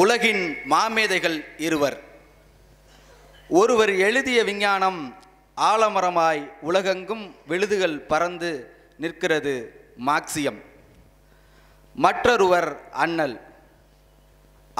உலகின் மாமேதைகள் இருவர் ஒருவர் எழுதிய விஞ்ஞானம் ஆலமரமாய் உலகெங்கும் விழுதுகள் பறந்து நிற்கிறது மார்க்சியம் மற்றொருவர் அண்ணல்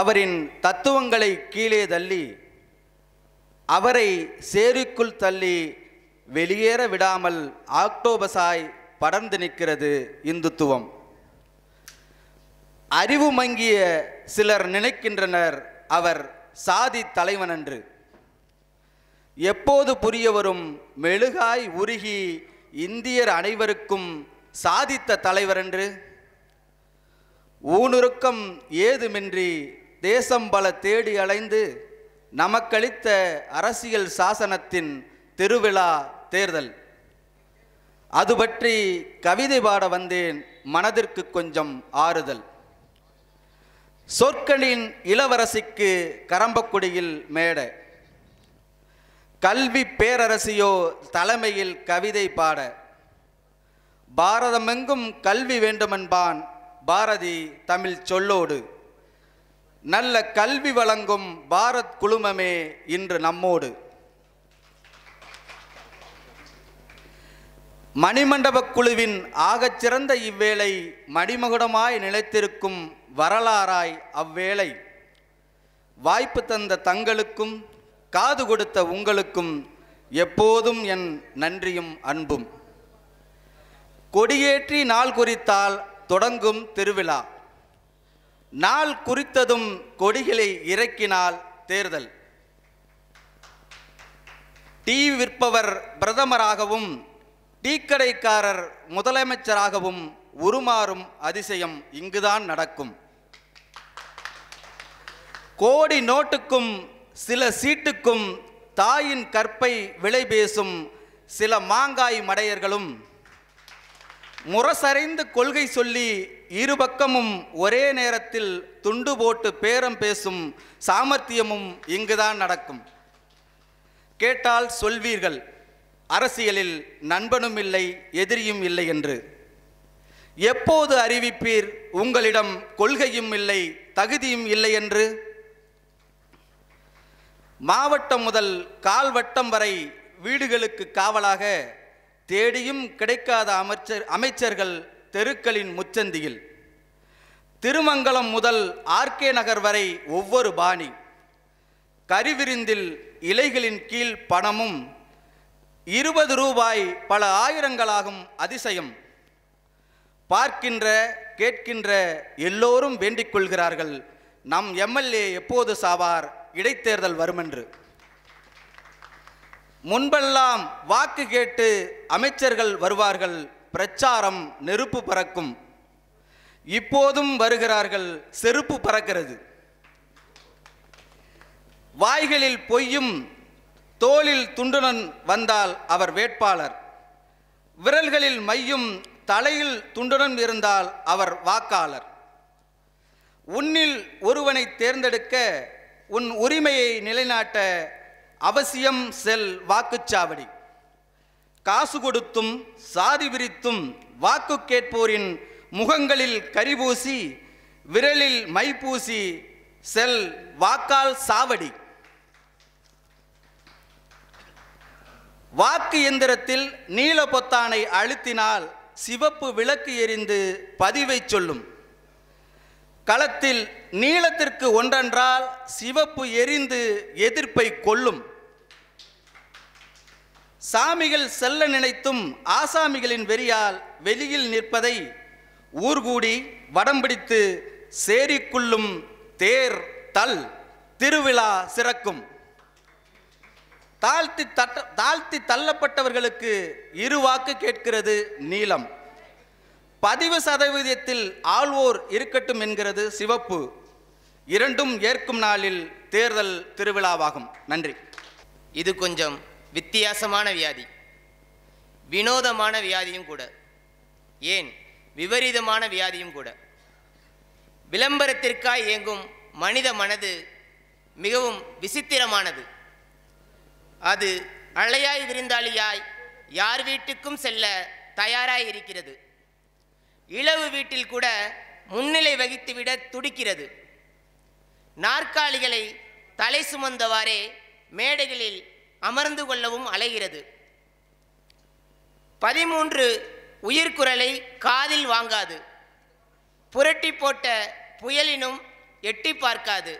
அவரின் தத்துவங்களை கீழே தள்ளி அவரை சேரிக்குள் தள்ளி வெளியேற விடாமல் ஆக்டோபஸாய் படர்ந்து நிற்கிறது இந்துத்துவம் அறிவு மங்கிய சிலர் நினைக்கின்றனர் அவர் சாதி தலைவன் என்று எப்போது புரிய வரும் மெழுகாய் உருகி இந்தியர் அனைவருக்கும் சாதித்த தலைவர் என்று ஊனுருக்கம் ஏதுமின்றி தேசம் பல தேடி அலைந்து நமக்களித்த அரசியல் சாசனத்தின் திருவிழா தேர்தல் அது பற்றி கவிதை பாட வந்தேன் மனதிற்கு கொஞ்சம் ஆறுதல் சொற்களின் இளவரசிக்கு கரம்பக்குடியில் மேடை கல்வி பேரரசியோ தலைமையில் கவிதை பாட பாரதமெங்கும் கல்வி வேண்டுமென்பான் பாரதி தமிழ் சொல்லோடு நல்ல கல்வி வழங்கும் பாரத் குழுமமே இன்று நம்மோடு மணிமண்டப குழுவின் ஆகச்சிறந்த இவ்வேளை மணிமகுடமாய் நிலைத்திருக்கும் வரலாறாய் அவ்வேளை வாய்ப்பு தந்த தங்களுக்கும் காது கொடுத்த உங்களுக்கும் எப்போதும் என் நன்றியும் அன்பும் கொடியேற்றி நாள் குறித்தால் தொடங்கும் திருவிழா நாள் குறித்ததும் கொடிகளை இறக்கினால் தேர்தல் டீ விற்பவர் பிரதமராகவும் டீக்கடைக்காரர் முதலமைச்சராகவும் உருமாறும் அதிசயம் இங்குதான் நடக்கும் கோடி நோட்டுக்கும் சில சீட்டுக்கும் தாயின் கற்பை விலை பேசும் சில மாங்காய் மடையர்களும் முரசறைந்து கொள்கை சொல்லி இருபக்கமும் ஒரே நேரத்தில் துண்டு போட்டு பேரம் பேசும் சாமர்த்தியமும் இங்குதான் நடக்கும் கேட்டால் சொல்வீர்கள் அரசியலில் நண்பனும் இல்லை எதிரியும் இல்லை என்று எப்போது அறிவிப்பீர் உங்களிடம் கொள்கையும் இல்லை தகுதியும் இல்லை என்று மாவட்டம் முதல் கால்வட்டம் வரை வீடுகளுக்கு காவலாக தேடியும் கிடைக்காத அமைச்சர் அமைச்சர்கள் தெருக்களின் முச்சந்தியில் திருமங்கலம் முதல் ஆர்கே நகர் வரை ஒவ்வொரு பாணி கரிவிருந்தில் இலைகளின் கீழ் பணமும் இருபது ரூபாய் பல ஆயிரங்களாகும் அதிசயம் பார்க்கின்ற கேட்கின்ற எல்லோரும் வேண்டிக் கொள்கிறார்கள் நம் எம்எல்ஏ எப்போது சாவார் இடைத்தேர்தல் வருமென்று முன்பெல்லாம் வாக்கு கேட்டு அமைச்சர்கள் வருவார்கள் பிரச்சாரம் நெருப்பு பறக்கும் இப்போதும் வருகிறார்கள் செருப்பு பறக்கிறது வாய்களில் பொய்யும் தோளில் துண்டுனன் வந்தால் அவர் வேட்பாளர் விரல்களில் மையும் தலையில் துண்டுடன் இருந்தால் அவர் வாக்காளர் உன்னில் ஒருவனை தேர்ந்தெடுக்க உன் உரிமையை நிலைநாட்ட அவசியம் செல் வாக்குச்சாவடி காசு கொடுத்தும் சாதி விரித்தும் வாக்கு கேட்போரின் முகங்களில் கரிபூசி விரலில் மைப்பூசி செல் வாக்கால் சாவடி வாக்கு எந்திரத்தில் நீல பொத்தானை அழுத்தினால் சிவப்பு விளக்கு எரிந்து பதிவை சொல்லும் களத்தில் நீளத்திற்கு ஒன்றென்றால் சிவப்பு எரிந்து எதிர்ப்பை கொள்ளும் சாமிகள் செல்ல நினைத்தும் ஆசாமிகளின் வெறியால் வெளியில் நிற்பதை ஊர்கூடி வடம்பிடித்து சேரிக்குள்ளும் தேர் தல் திருவிழா சிறக்கும் தாழ்த்தி தட்ட தாழ்த்தி தள்ளப்பட்டவர்களுக்கு இரு வாக்கு கேட்கிறது நீளம் பதிவு சதவீதத்தில் ஆள்வோர் இருக்கட்டும் என்கிறது சிவப்பு இரண்டும் ஏற்கும் நாளில் தேர்தல் திருவிழாவாகும் நன்றி இது கொஞ்சம் வித்தியாசமான வியாதி வினோதமான வியாதியும் கூட ஏன் விபரீதமான வியாதியும் கூட விளம்பரத்திற்காய் இயங்கும் மனித மனது மிகவும் விசித்திரமானது அது அழையாய் விருந்தாளியாய் யார் வீட்டுக்கும் செல்ல தயாராய் இருக்கிறது இளவு வீட்டில் கூட முன்னிலை வகித்துவிட துடிக்கிறது நாற்காலிகளை தலை சுமந்தவாறே மேடைகளில் அமர்ந்து கொள்ளவும் அலைகிறது பதிமூன்று உயிர்குரலை காதில் வாங்காது புரட்டி போட்ட புயலினும் எட்டி பார்க்காது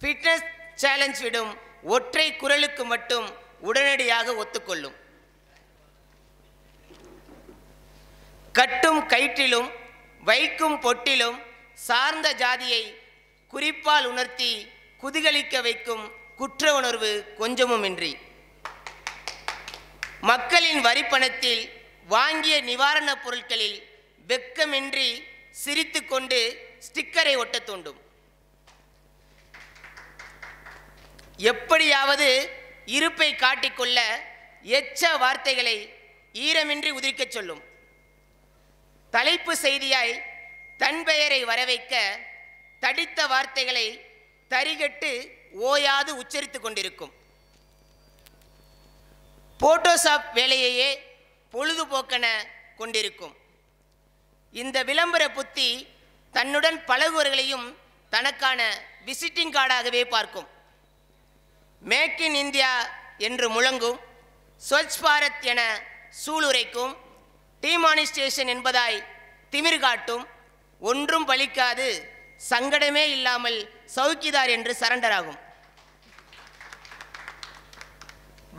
ஃபிட்னஸ் சேலஞ்ச் விடும் ஒற்றை குரலுக்கு மட்டும் உடனடியாக ஒத்துக்கொள்ளும் கட்டும் கயிற்றிலும் வைக்கும் பொட்டிலும் சார்ந்த ஜாதியை குறிப்பால் உணர்த்தி குதிகலிக்க வைக்கும் குற்ற உணர்வு கொஞ்சமுமின்றி மக்களின் வரி பணத்தில் வாங்கிய நிவாரணப் பொருட்களில் வெக்கமின்றி சிரித்து கொண்டு ஸ்டிக்கரை ஒட்ட தூண்டும் எப்படியாவது இருப்பை காட்டிக்கொள்ள எச்ச வார்த்தைகளை ஈரமின்றி உதிர்க்கச் சொல்லும் தலைப்பு செய்தியாய் தன் பெயரை வரவைக்க தடித்த வார்த்தைகளை தரிகட்டு ஓயாது உச்சரித்து கொண்டிருக்கும் போட்டோஷாப் வேலையையே பொழுதுபோக்கென கொண்டிருக்கும் இந்த விளம்பர புத்தி தன்னுடன் பழகுவர்களையும் தனக்கான விசிட்டிங் கார்டாகவே பார்க்கும் மேக் இன் இந்தியா என்று முழங்கும் ஸ்வச் பாரத் என சூளுரைக்கும் டிமானிஸ்டேஷன் என்பதாய் திமிர் காட்டும் ஒன்றும் பலிக்காது சங்கடமே இல்லாமல் சவுக்கிதார் என்று சரண்டர் ஆகும்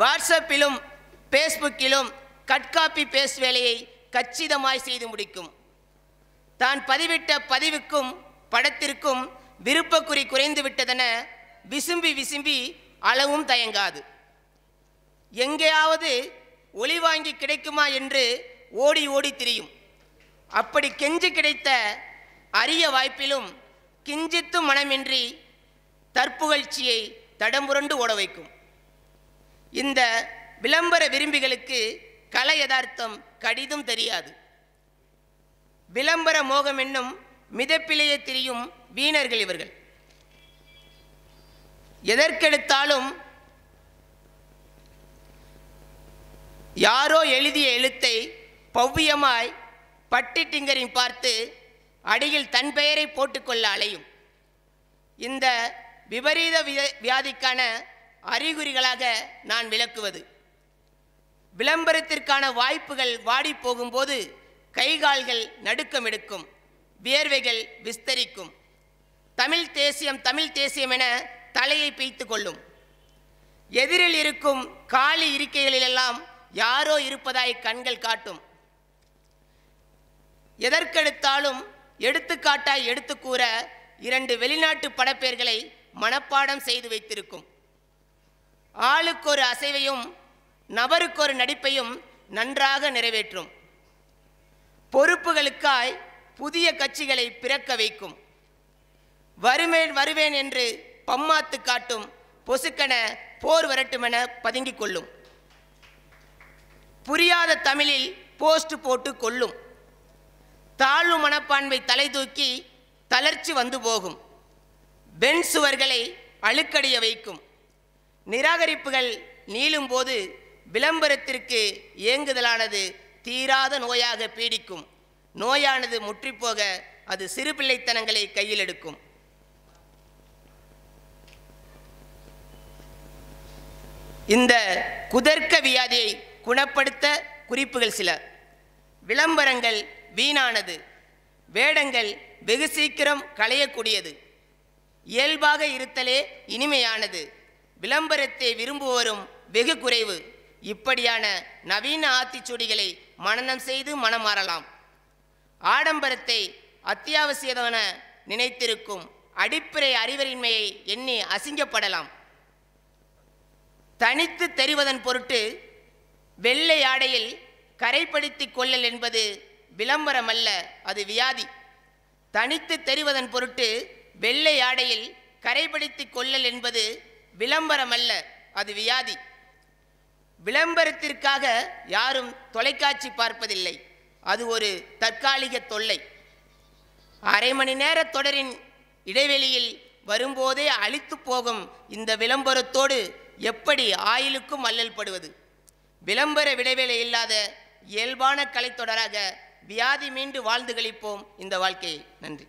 வாட்ஸ்அப்பிலும் பேஸ்புக்கிலும் கட்காப்பி பேஸ் வேலையை கச்சிதமாய் செய்து முடிக்கும் தான் பதிவிட்ட பதிவுக்கும் படத்திற்கும் விருப்பக்குறி குறைந்து விட்டதென விசும்பி விசும்பி அளவும் தயங்காது எங்கேயாவது ஒளி வாங்கி கிடைக்குமா என்று ஓடி ஓடி திரியும் அப்படி கெஞ்சி கிடைத்த அரிய வாய்ப்பிலும் கிஞ்சித்து மனமின்றி தற்புகழ்ச்சியை தடம்புரண்டு ஓட வைக்கும் இந்த விளம்பர விரும்பிகளுக்கு கல யதார்த்தம் கடிதம் தெரியாது விளம்பர மோகம் என்னும் மிதப்பிலேயே திரியும் வீணர்கள் இவர்கள் எதற்கெடுத்தாலும் யாரோ எழுதிய எழுத்தை பவ்வியமாய் பட்டி டிங்கரின் பார்த்து அடியில் தன் பெயரை போட்டுக்கொள்ள அலையும் இந்த விபரீத வியாதிக்கான அறிகுறிகளாக நான் விளக்குவது விளம்பரத்திற்கான வாய்ப்புகள் வாடி போகும்போது கைகால்கள் நடுக்கம் எடுக்கும் வியர்வைகள் விஸ்தரிக்கும் தமிழ் தேசியம் தமிழ் தேசியம் என தலையை பிய்த்து கொள்ளும் எதிரில் இருக்கும் காலி இருக்கைகளிலெல்லாம் யாரோ இருப்பதாய் கண்கள் காட்டும் எதற்கெடுத்தாலும் எடுத்துக்காட்டாய் எடுத்து கூற இரண்டு வெளிநாட்டு படப்பெயர்களை மனப்பாடம் செய்து வைத்திருக்கும் ஆளுக்கொரு அசைவையும் நபருக்கொரு நடிப்பையும் நன்றாக நிறைவேற்றும் பொறுப்புகளுக்காய் புதிய கட்சிகளை பிறக்க வைக்கும் வருவேன் வருவேன் என்று பம்மாத்து காட்டும் பொசுக்கென போர் வரட்டுமென பதுங்கிக் கொள்ளும் புரியாத தமிழில் போஸ்ட் போட்டு கொள்ளும் தாழ்வு மனப்பான்மை தலை தூக்கி தளர்ச்சி வந்து போகும் பெண் சுவர்களை அழுக்கடிய வைக்கும் நிராகரிப்புகள் நீளும் போது விளம்பரத்திற்கு இயங்குதலானது தீராத நோயாக பீடிக்கும் நோயானது முற்றிப்போக அது சிறு பிள்ளைத்தனங்களை கையில் எடுக்கும் இந்த குதர்க்க வியாதியை குணப்படுத்த குறிப்புகள் சில விளம்பரங்கள் வீணானது வேடங்கள் வெகு சீக்கிரம் களையக்கூடியது இயல்பாக இருத்தலே இனிமையானது விளம்பரத்தை விரும்புவோரும் வெகு குறைவு இப்படியான நவீன ஆத்திச்சுடிகளை மனநம் செய்து மனம் மாறலாம் ஆடம்பரத்தை அத்தியாவசியமான நினைத்திருக்கும் அடிப்படை அறிவறின்மையை எண்ணி அசிங்கப்படலாம் தனித்து தெரிவதன் பொருட்டு வெள்ளை ஆடையில் கரைப்படுத்தி கொள்ளல் என்பது விளம்பரம் அல்ல அது வியாதி தனித்து தெரிவதன் பொருட்டு வெள்ளை ஆடையில் கரைப்படுத்தி கொள்ளல் என்பது விளம்பரம் அல்ல அது வியாதி விளம்பரத்திற்காக யாரும் தொலைக்காட்சி பார்ப்பதில்லை அது ஒரு தற்காலிக தொல்லை அரை மணி நேர தொடரின் இடைவெளியில் வரும்போதே அழித்து போகும் இந்த விளம்பரத்தோடு எப்படி ஆயிலுக்கும் அல்லல் படுவது விளம்பர விடைவேளை இல்லாத இயல்பான கலைத்தொடராக வியாதி மீண்டு வாழ்ந்து கழிப்போம் இந்த வாழ்க்கையை நன்றி